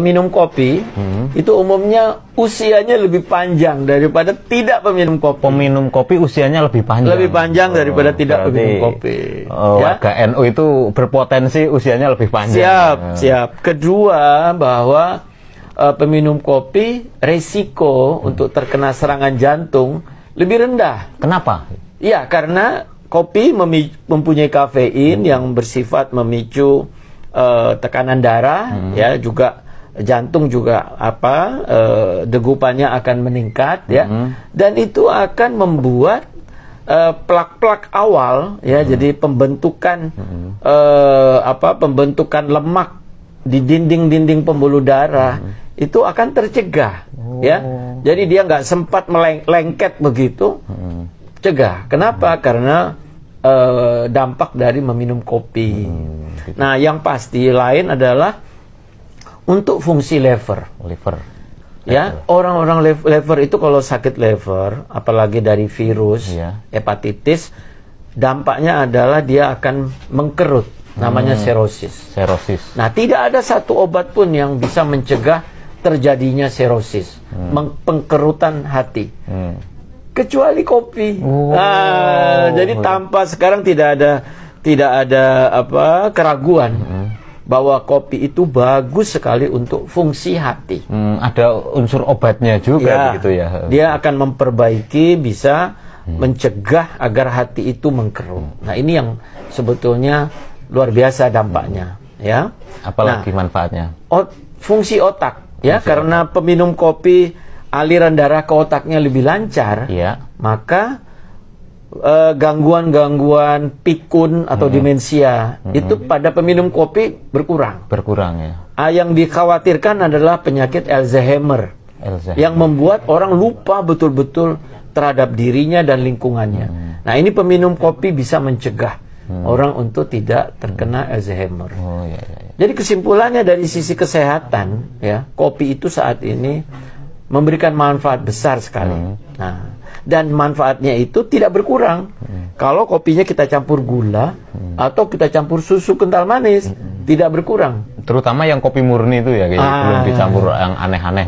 peminum kopi hmm. itu umumnya usianya lebih panjang daripada tidak peminum kopi. Peminum kopi usianya lebih panjang. Lebih panjang daripada tidak oh, berarti, peminum kopi. Oh, ya? Warga NU itu berpotensi usianya lebih panjang. Siap, ya. siap. Kedua bahwa uh, peminum kopi resiko hmm. untuk terkena serangan jantung lebih rendah. Kenapa? Iya, karena kopi mempunyai kafein hmm. yang bersifat memicu uh, tekanan darah hmm. ya juga jantung juga apa e, degupannya akan meningkat ya mm -hmm. dan itu akan membuat eh, plak-plak e, awal ya mm -hmm. jadi pembentukan mm -hmm. e, apa pembentukan lemak di dinding-dinding pembuluh darah mm -hmm. itu akan tercegah oh. ya jadi dia nggak sempat melengket begitu mm -hmm. cegah kenapa mm -hmm. karena e, dampak dari meminum kopi mm -hmm. nah yang pasti lain adalah untuk fungsi lever. Lever. Ya, orang-orang lever. lever itu kalau sakit lever, apalagi dari virus, ya. hepatitis, dampaknya adalah dia akan mengkerut, namanya hmm. serosis. Serosis. Nah, tidak ada satu obat pun yang bisa mencegah terjadinya serosis, hmm. pengkerutan hati. Hmm. Kecuali kopi. Oh. Nah, jadi tanpa sekarang tidak ada tidak ada apa keraguan bahwa kopi itu bagus sekali untuk fungsi hati. Hmm, ada unsur obatnya juga ya, begitu ya. Dia akan memperbaiki bisa hmm. mencegah agar hati itu mengkerum. Hmm. Nah, ini yang sebetulnya luar biasa dampaknya, hmm. ya. Apalagi nah, manfaatnya? Ot fungsi otak ya. fungsi ya, otak. karena peminum kopi aliran darah ke otaknya lebih lancar, ya. maka Eh, gangguan-gangguan uh, pikun atau hmm. demensia hmm. itu pada peminum kopi berkurang. Berkurang ya. Ah yang dikhawatirkan adalah penyakit Alzheimer, Alzheimer. yang membuat orang lupa betul-betul terhadap dirinya dan lingkungannya. Hmm. Nah ini peminum kopi bisa mencegah hmm. orang untuk tidak terkena hmm. Alzheimer. Oh, iya, iya. iya. Jadi kesimpulannya dari sisi kesehatan ya kopi itu saat ini memberikan manfaat besar sekali. Hmm. Nah, dan manfaatnya itu tidak berkurang hmm. kalau kopinya kita campur gula hmm. atau kita campur susu kental manis hmm. tidak berkurang terutama yang kopi murni itu ya kayak ah. belum dicampur yang aneh-aneh